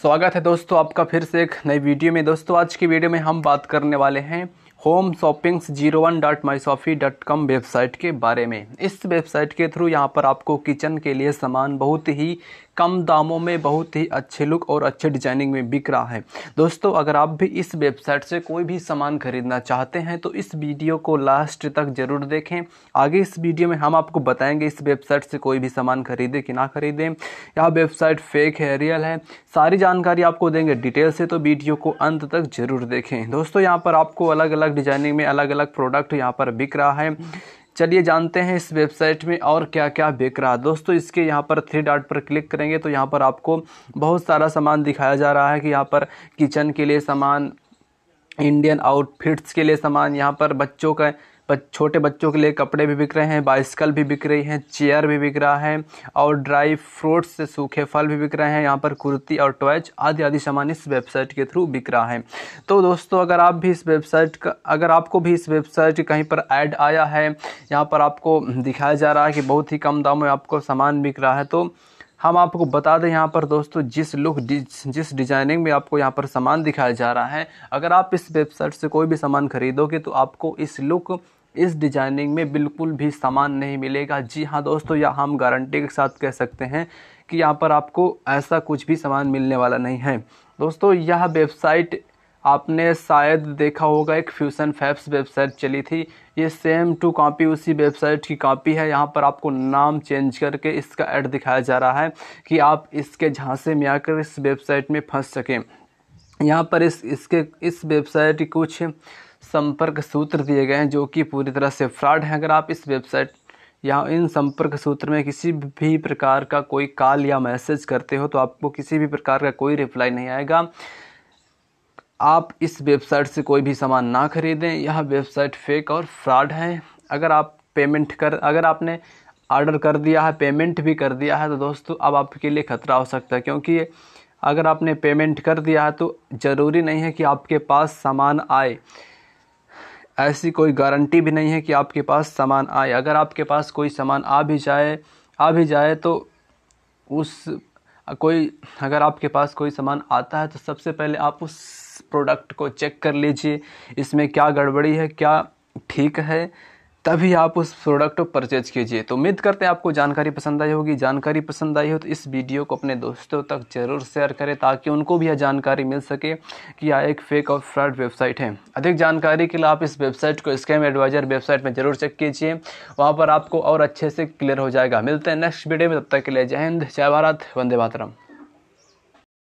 स्वागत है दोस्तों आपका फिर से एक नई वीडियो में दोस्तों आज की वीडियो में हम बात करने वाले हैं home shoppings zero one dot my sofi dot com website के बारे में इस वेबसाइट के थ्रू यहाँ पर आपको किचन के लिए सामान बहुत ही कम दामों में बहुत ही अच्छे लुक और अच्छे डिजाइनिंग में बिक रहा है दोस्तों अगर आप भी इस वेबसाइट से कोई भी सामान खरीदना चाहते हैं तो इस वीडियो को लास्ट तक ज़रूर देखें आगे इस वीडियो में हम आपको बताएंगे इस वेबसाइट से कोई भी सामान खरीदे कि ना खरीदें यह वेबसाइट फेक है रियल है सारी जानकारी आपको देंगे डिटेल से तो वीडियो को अंत तक ज़रूर देखें दोस्तों यहाँ पर आपको अलग अलग डिजाइनिंग में अलग अलग प्रोडक्ट यहाँ पर बिक रहा है चलिए जानते हैं इस वेबसाइट में और क्या क्या बिक रहा है दोस्तों इसके यहाँ पर थ्री डॉट पर क्लिक करेंगे तो यहाँ पर आपको बहुत सारा सामान दिखाया जा रहा है कि यहाँ पर किचन के लिए सामान इंडियन आउटफिट्स के लिए सामान यहाँ पर बच्चों का छोटे बच्चों के लिए कपड़े भी बिक रहे हैं बाइसकल भी बिक रही हैं चेयर भी बिक रहा है और ड्राई फ्रूट्स से सूखे फल भी बिक रहे हैं यहाँ पर कुर्ती और टॉयच आदि आदि सामान इस वेबसाइट के थ्रू बिक रहा है तो दोस्तों अगर आप भी इस वेबसाइट का अगर आपको भी इस वेबसाइट कहीं पर ऐड आया है यहाँ पर आपको दिखाया जा रहा है कि बहुत ही कम दाम में आपको सामान बिक रहा है तो हम आपको बता दें यहाँ पर दोस्तों जिस लुक जिस डिजाइनिंग में आपको यहाँ पर सामान दिखाया जा रहा है अगर आप इस वेबसाइट से कोई भी सामान खरीदोगे तो आपको इस लुक इस डिजाइनिंग में बिल्कुल भी सामान नहीं मिलेगा जी हाँ दोस्तों यह हम गारंटी के साथ कह सकते हैं कि यहाँ पर आपको ऐसा कुछ भी सामान मिलने वाला नहीं है दोस्तों यह वेबसाइट आपने शायद देखा होगा एक फ्यूसन फैप्स वेबसाइट चली थी ये सेम टू कॉपी उसी वेबसाइट की कॉपी है यहाँ पर आपको नाम चेंज करके इसका एड दिखाया जा रहा है कि आप इसके झांसे में आकर इस वेबसाइट में फंस सकें यहाँ पर इस इसके इस वेबसाइट की कुछ संपर्क सूत्र दिए गए हैं जो कि पूरी तरह से फ्रॉड हैं अगर आप इस वेबसाइट या इन संपर्क सूत्र में किसी भी प्रकार का कोई कॉल या मैसेज करते हो तो आपको किसी भी प्रकार का कोई रिप्लाई नहीं आएगा आप इस वेबसाइट से कोई भी सामान ना खरीदें यह वेबसाइट फेक और फ्रॉड है अगर आप पेमेंट कर अगर आपने ऑर्डर कर दिया है पेमेंट भी कर दिया है तो दोस्तों अब आपके लिए ख़तरा हो सकता है क्योंकि अगर आपने पेमेंट कर दिया है तो ज़रूरी नहीं है कि आपके पास सामान आए ऐसी कोई गारंटी भी नहीं है कि आपके पास सामान आए अगर आपके पास कोई सामान आ भी जाए आ भी जाए तो उस कोई अगर आपके पास कोई सामान आता है तो सबसे पहले आप उस प्रोडक्ट को चेक कर लीजिए इसमें क्या गड़बड़ी है क्या ठीक है तभी आप उस प्रोडक्ट को परचेज कीजिए तो उम्मीद करते हैं आपको जानकारी पसंद आई होगी जानकारी पसंद आई हो तो इस वीडियो को अपने दोस्तों तक जरूर शेयर करें ताकि उनको भी यह जानकारी मिल सके कि यह एक फेक और फ्रॉड वेबसाइट है अधिक जानकारी के लिए आप इस वेबसाइट को स्कैम एडवाइजर वेबसाइट में ज़रूर चेक कीजिए वहाँ पर आपको और अच्छे से क्लियर हो जाएगा मिलते हैं नेक्स्ट वीडियो में तब तक के लिए जय हिंद जय भारत वंदे मातरम